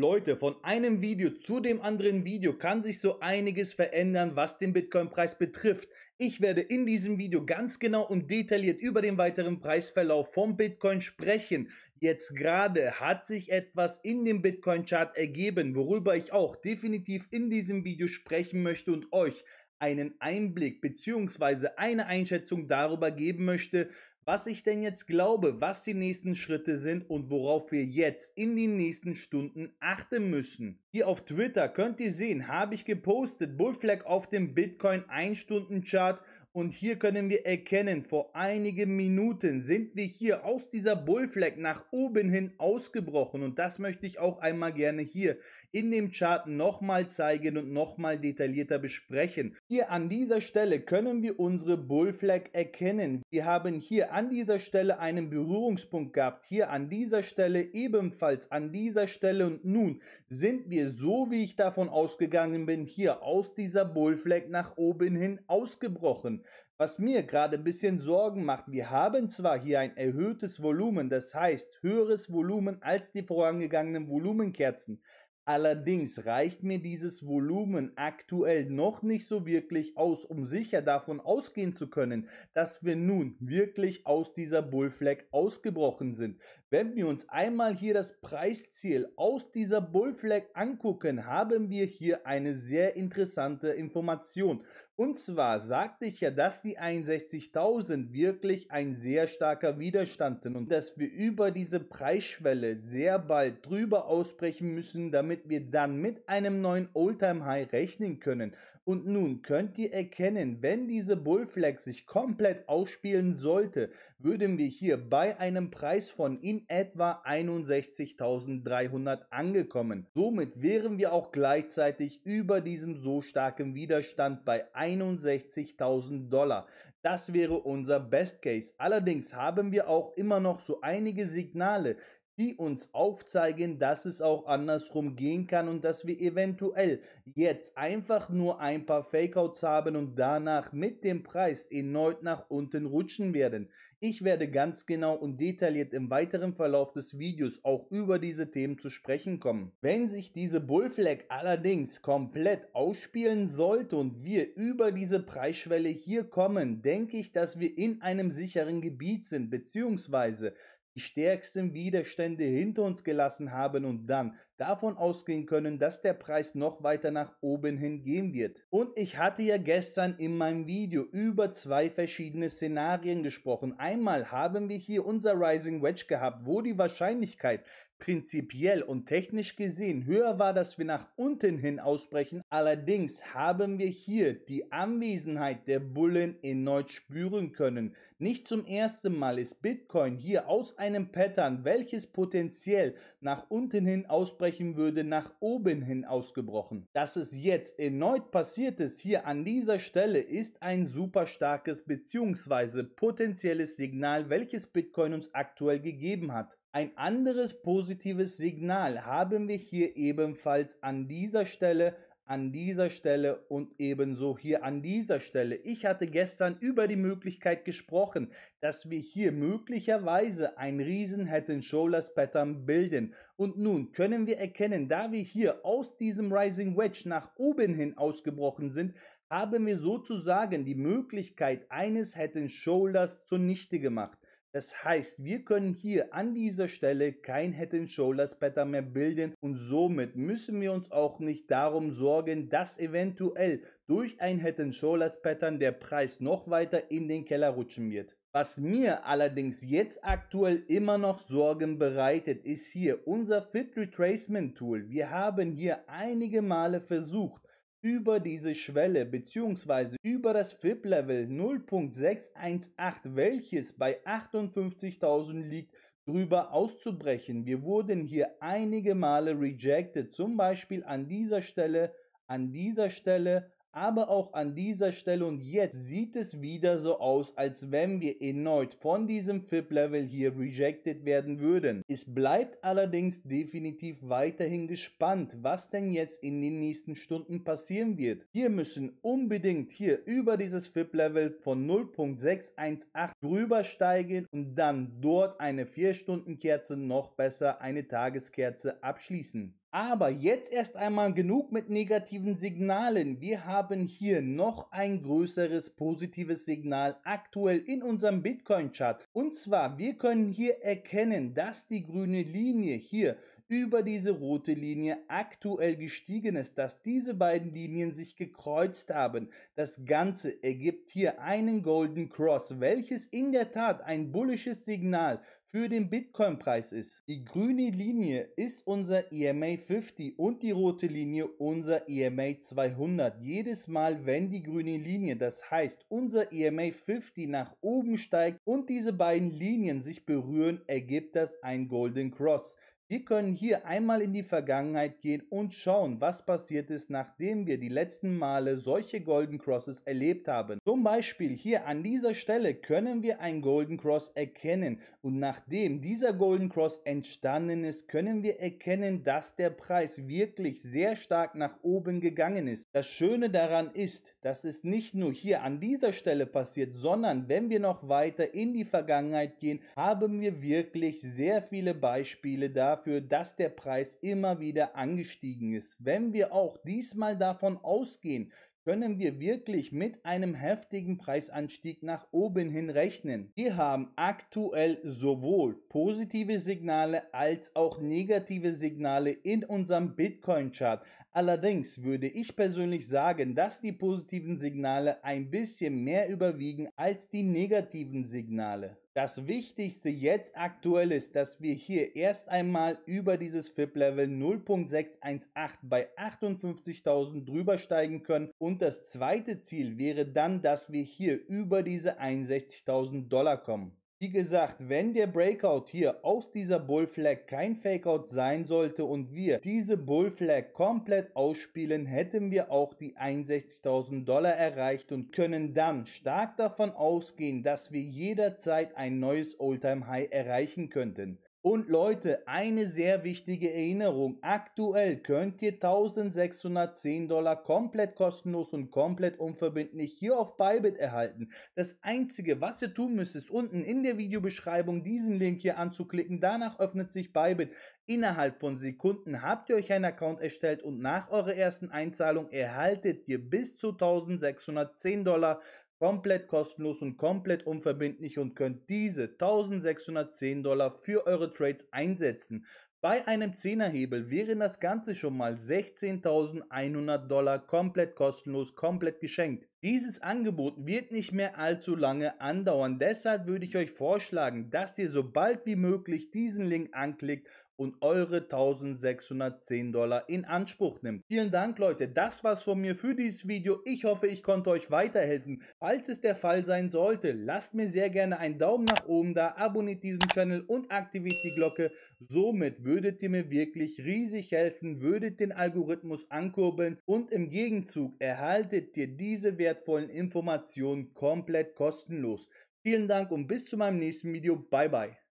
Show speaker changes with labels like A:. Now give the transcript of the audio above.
A: Leute, von einem Video zu dem anderen Video kann sich so einiges verändern, was den Bitcoin-Preis betrifft. Ich werde in diesem Video ganz genau und detailliert über den weiteren Preisverlauf vom Bitcoin sprechen. Jetzt gerade hat sich etwas in dem Bitcoin-Chart ergeben, worüber ich auch definitiv in diesem Video sprechen möchte und euch einen Einblick bzw. eine Einschätzung darüber geben möchte, was ich denn jetzt glaube, was die nächsten Schritte sind und worauf wir jetzt in den nächsten Stunden achten müssen. Hier auf Twitter könnt ihr sehen, habe ich gepostet, Bullflag auf dem Bitcoin 1-Stunden-Chart und hier können wir erkennen, vor einigen Minuten sind wir hier aus dieser Bullflag nach oben hin ausgebrochen. Und das möchte ich auch einmal gerne hier in dem Chart nochmal zeigen und nochmal detaillierter besprechen. Hier an dieser Stelle können wir unsere Bullflag erkennen. Wir haben hier an dieser Stelle einen Berührungspunkt gehabt. Hier an dieser Stelle ebenfalls an dieser Stelle. Und nun sind wir so, wie ich davon ausgegangen bin, hier aus dieser Bullflag nach oben hin ausgebrochen was mir gerade ein bisschen Sorgen macht. Wir haben zwar hier ein erhöhtes Volumen, das heißt höheres Volumen als die vorangegangenen Volumenkerzen, Allerdings reicht mir dieses Volumen aktuell noch nicht so wirklich aus, um sicher davon ausgehen zu können, dass wir nun wirklich aus dieser Bullflag ausgebrochen sind. Wenn wir uns einmal hier das Preisziel aus dieser Bullflag angucken, haben wir hier eine sehr interessante Information. Und zwar sagte ich ja, dass die 61.000 wirklich ein sehr starker Widerstand sind und dass wir über diese Preisschwelle sehr bald drüber ausbrechen müssen, damit damit wir dann mit einem neuen Oldtime High rechnen können. Und nun könnt ihr erkennen, wenn diese Bullflag sich komplett ausspielen sollte, würden wir hier bei einem Preis von in etwa 61.300 angekommen. Somit wären wir auch gleichzeitig über diesem so starken Widerstand bei 61.000 Dollar. Das wäre unser Best Case. Allerdings haben wir auch immer noch so einige Signale, die uns aufzeigen, dass es auch andersrum gehen kann und dass wir eventuell jetzt einfach nur ein paar Fakeouts haben und danach mit dem Preis erneut nach unten rutschen werden. Ich werde ganz genau und detailliert im weiteren Verlauf des Videos auch über diese Themen zu sprechen kommen. Wenn sich diese Bullflag allerdings komplett ausspielen sollte und wir über diese Preisschwelle hier kommen, denke ich, dass wir in einem sicheren Gebiet sind, beziehungsweise stärksten Widerstände hinter uns gelassen haben und dann davon ausgehen können, dass der Preis noch weiter nach oben hin gehen wird. Und ich hatte ja gestern in meinem Video über zwei verschiedene Szenarien gesprochen. Einmal haben wir hier unser Rising Wedge gehabt, wo die Wahrscheinlichkeit prinzipiell und technisch gesehen höher war, dass wir nach unten hin ausbrechen. Allerdings haben wir hier die Anwesenheit der Bullen erneut spüren können. Nicht zum ersten Mal ist Bitcoin hier aus einem Pattern, welches potenziell nach unten hin ausbrechen aussprechen würde, nach oben hin ausgebrochen. Dass es jetzt erneut passiert ist hier an dieser Stelle, ist ein super starkes bzw. potenzielles Signal, welches Bitcoin uns aktuell gegeben hat. Ein anderes positives Signal haben wir hier ebenfalls an dieser Stelle an dieser Stelle und ebenso hier an dieser Stelle. Ich hatte gestern über die Möglichkeit gesprochen, dass wir hier möglicherweise ein riesen Head and Shoulders Pattern bilden. Und nun können wir erkennen, da wir hier aus diesem Rising Wedge nach oben hin ausgebrochen sind, haben wir sozusagen die Möglichkeit eines Head and Shoulders zunichte gemacht. Das heißt, wir können hier an dieser Stelle kein Head and Shoulders Pattern mehr bilden und somit müssen wir uns auch nicht darum sorgen, dass eventuell durch ein Head and Shoulders Pattern der Preis noch weiter in den Keller rutschen wird. Was mir allerdings jetzt aktuell immer noch Sorgen bereitet, ist hier unser Fit Retracement Tool. Wir haben hier einige Male versucht, über diese Schwelle bzw. über das FIP-Level 0.618, welches bei 58.000 liegt, drüber auszubrechen. Wir wurden hier einige Male rejected, zum Beispiel an dieser Stelle, an dieser Stelle, aber auch an dieser Stelle und jetzt sieht es wieder so aus, als wenn wir erneut von diesem FIP-Level hier rejected werden würden. Es bleibt allerdings definitiv weiterhin gespannt, was denn jetzt in den nächsten Stunden passieren wird. Wir müssen unbedingt hier über dieses FIP-Level von 0.618 drüber steigen und dann dort eine 4-Stunden-Kerze noch besser eine Tageskerze abschließen. Aber jetzt erst einmal genug mit negativen Signalen. Wir haben hier noch ein größeres positives Signal aktuell in unserem Bitcoin-Chart. Und zwar, wir können hier erkennen, dass die grüne Linie hier über diese rote Linie aktuell gestiegen ist, dass diese beiden Linien sich gekreuzt haben. Das Ganze ergibt hier einen Golden Cross, welches in der Tat ein bullisches Signal für den Bitcoin-Preis ist. Die grüne Linie ist unser EMA 50 und die rote Linie unser EMA 200. Jedes Mal, wenn die grüne Linie, das heißt unser EMA 50 nach oben steigt und diese beiden Linien sich berühren, ergibt das ein Golden Cross. Wir können hier einmal in die Vergangenheit gehen und schauen, was passiert ist, nachdem wir die letzten Male solche Golden Crosses erlebt haben. Zum Beispiel hier an dieser Stelle können wir ein Golden Cross erkennen und nachdem dieser Golden Cross entstanden ist, können wir erkennen, dass der Preis wirklich sehr stark nach oben gegangen ist. Das Schöne daran ist, dass es nicht nur hier an dieser Stelle passiert, sondern wenn wir noch weiter in die Vergangenheit gehen, haben wir wirklich sehr viele Beispiele dafür dafür, dass der Preis immer wieder angestiegen ist. Wenn wir auch diesmal davon ausgehen, können wir wirklich mit einem heftigen Preisanstieg nach oben hin rechnen. Wir haben aktuell sowohl positive Signale als auch negative Signale in unserem Bitcoin-Chart. Allerdings würde ich persönlich sagen, dass die positiven Signale ein bisschen mehr überwiegen als die negativen Signale. Das Wichtigste jetzt aktuell ist, dass wir hier erst einmal über dieses FIP-Level 0.618 bei 58.000 drüber steigen können und das zweite Ziel wäre dann, dass wir hier über diese 61.000 Dollar kommen. Wie gesagt, wenn der Breakout hier aus dieser Bull Flag kein Fakeout sein sollte und wir diese Bull Flag komplett ausspielen, hätten wir auch die 61.000 Dollar erreicht und können dann stark davon ausgehen, dass wir jederzeit ein neues Alltime High erreichen könnten. Und Leute, eine sehr wichtige Erinnerung. Aktuell könnt ihr 1610 Dollar komplett kostenlos und komplett unverbindlich hier auf Bybit erhalten. Das einzige, was ihr tun müsst, ist unten in der Videobeschreibung diesen Link hier anzuklicken. Danach öffnet sich Bybit. Innerhalb von Sekunden habt ihr euch einen Account erstellt und nach eurer ersten Einzahlung erhaltet ihr bis zu 1610 Dollar komplett kostenlos und komplett unverbindlich und könnt diese 1610 Dollar für eure Trades einsetzen. Bei einem 10er Hebel wären das Ganze schon mal 16.100 Dollar komplett kostenlos, komplett geschenkt. Dieses Angebot wird nicht mehr allzu lange andauern, deshalb würde ich euch vorschlagen, dass ihr so bald wie möglich diesen Link anklickt und eure 1610 Dollar in Anspruch nimmt. Vielen Dank Leute, das war's von mir für dieses Video. Ich hoffe, ich konnte euch weiterhelfen. Falls es der Fall sein sollte, lasst mir sehr gerne einen Daumen nach oben da, abonniert diesen Channel und aktiviert die Glocke. Somit würdet ihr mir wirklich riesig helfen, würdet den Algorithmus ankurbeln und im Gegenzug erhaltet ihr diese wertvollen Informationen komplett kostenlos. Vielen Dank und bis zu meinem nächsten Video. Bye bye.